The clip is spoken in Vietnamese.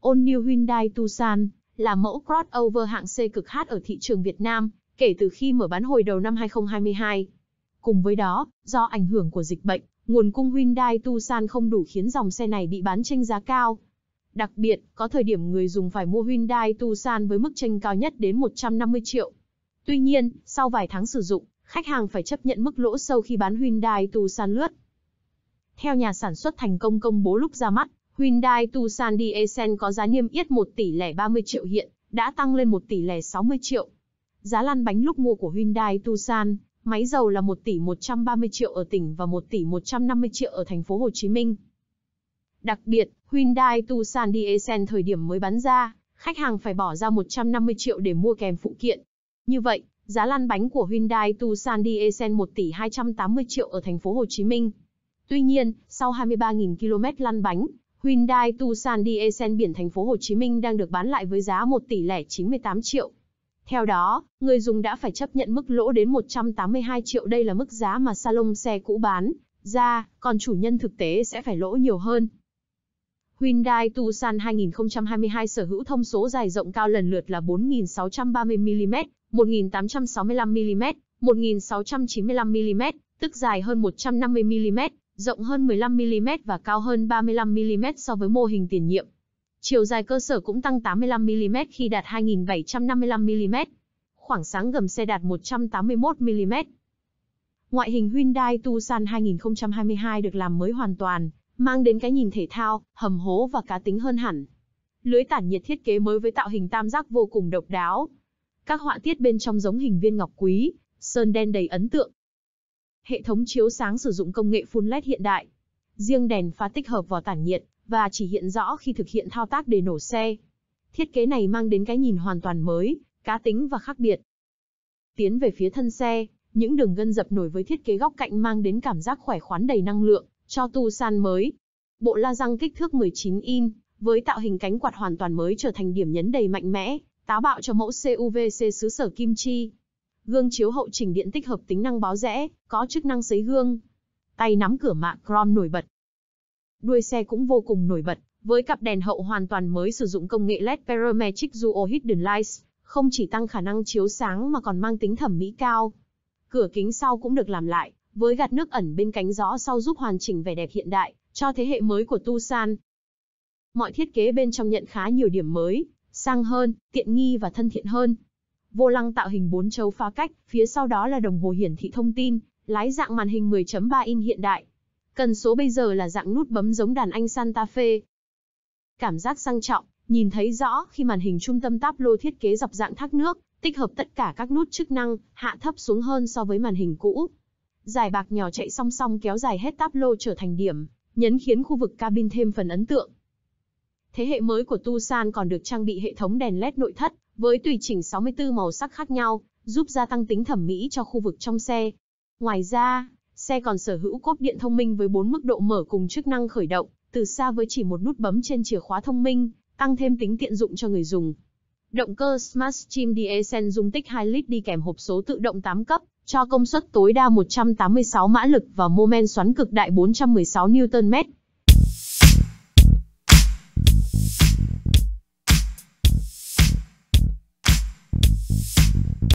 All New Hyundai Tucson là mẫu crossover hạng C cực hát ở thị trường Việt Nam kể từ khi mở bán hồi đầu năm 2022. Cùng với đó, do ảnh hưởng của dịch bệnh, nguồn cung Hyundai Tucson không đủ khiến dòng xe này bị bán tranh giá cao. Đặc biệt, có thời điểm người dùng phải mua Hyundai Tucson với mức tranh cao nhất đến 150 triệu. Tuy nhiên, sau vài tháng sử dụng, khách hàng phải chấp nhận mức lỗ sâu khi bán Hyundai Tucson lướt. Theo nhà sản xuất thành công công bố lúc ra mắt, Hyundai Tucson Diesel có giá niêm yết 1 tỷ lẻ 30 triệu hiện, đã tăng lên 1 tỷ lẻ 60 triệu. Giá lăn bánh lúc mua của Hyundai Tucson, máy dầu là 1 tỷ 130 triệu ở tỉnh và 1 tỷ 150 triệu ở thành phố Hồ Chí Minh. Đặc biệt, Hyundai Tucson Diesel thời điểm mới bán ra, khách hàng phải bỏ ra 150 triệu để mua kèm phụ kiện. Như vậy, giá lăn bánh của Hyundai Tucson Diesel 1 tỷ 280 triệu ở thành phố Hồ Chí Minh. Tuy nhiên, sau 23.000 km lăn bánh, Hyundai Tucson Diesel biển thành phố Hồ Chí Minh đang được bán lại với giá 1 tỷ lẻ 98 triệu. Theo đó, người dùng đã phải chấp nhận mức lỗ đến 182 triệu đây là mức giá mà salon xe cũ bán ra, dạ, còn chủ nhân thực tế sẽ phải lỗ nhiều hơn. Hyundai Tucson 2022 sở hữu thông số dài rộng cao lần lượt là 4.630mm, 1.865mm, 1.695mm, tức dài hơn 150mm, rộng hơn 15mm và cao hơn 35mm so với mô hình tiền nhiệm. Chiều dài cơ sở cũng tăng 85mm khi đạt 2.755 mm Khoảng sáng gầm xe đạt 181mm. Ngoại hình Hyundai Tucson 2022 được làm mới hoàn toàn, mang đến cái nhìn thể thao, hầm hố và cá tính hơn hẳn. Lưới tản nhiệt thiết kế mới với tạo hình tam giác vô cùng độc đáo. Các họa tiết bên trong giống hình viên ngọc quý, sơn đen đầy ấn tượng, hệ thống chiếu sáng sử dụng công nghệ full LED hiện đại. Riêng đèn pha tích hợp vào tản nhiệt và chỉ hiện rõ khi thực hiện thao tác để nổ xe. Thiết kế này mang đến cái nhìn hoàn toàn mới, cá tính và khác biệt. Tiến về phía thân xe, những đường gân dập nổi với thiết kế góc cạnh mang đến cảm giác khỏe khoắn đầy năng lượng cho tu mới. Bộ la răng kích thước 19 in, với tạo hình cánh quạt hoàn toàn mới trở thành điểm nhấn đầy mạnh mẽ, táo bạo cho mẫu CUVC xứ sở kim chi. Gương chiếu hậu chỉnh điện tích hợp tính năng báo rẽ, có chức năng sấy gương. Tay nắm cửa mạng Chrome nổi bật. Đuôi xe cũng vô cùng nổi bật, với cặp đèn hậu hoàn toàn mới sử dụng công nghệ LED Parametric Duo Hidden Lights, không chỉ tăng khả năng chiếu sáng mà còn mang tính thẩm mỹ cao. Cửa kính sau cũng được làm lại, với gạt nước ẩn bên cánh gió sau giúp hoàn chỉnh vẻ đẹp hiện đại cho thế hệ mới của Tucson. Mọi thiết kế bên trong nhận khá nhiều điểm mới, sang hơn, tiện nghi và thân thiện hơn, vô lăng tạo hình bốn chấu phá cách, phía sau đó là đồng hồ hiển thị thông tin, lái dạng màn hình 10.3 in hiện đại. Cần số bây giờ là dạng nút bấm giống đàn anh Santa Fe. Cảm giác sang trọng, nhìn thấy rõ khi màn hình trung tâm táp lô thiết kế dọc dạng thác nước, tích hợp tất cả các nút chức năng, hạ thấp xuống hơn so với màn hình cũ. Giải bạc nhỏ chạy song song kéo dài hết táp lô trở thành điểm, nhấn khiến khu vực cabin thêm phần ấn tượng. Thế hệ mới của Tucson còn được trang bị hệ thống đèn LED nội thất, với tùy chỉnh 64 màu sắc khác nhau, giúp gia tăng tính thẩm mỹ cho khu vực trong xe. Ngoài ra, xe còn sở hữu cốp điện thông minh với 4 mức độ mở cùng chức năng khởi động, từ xa với chỉ một nút bấm trên chìa khóa thông minh, tăng thêm tính tiện dụng cho người dùng. Động cơ Smart Stream Diesel dung tích 2 lít đi kèm hộp số tự động 8 cấp, cho công suất tối đa 186 mã lực và mô men xoắn cực đại 416 Nm.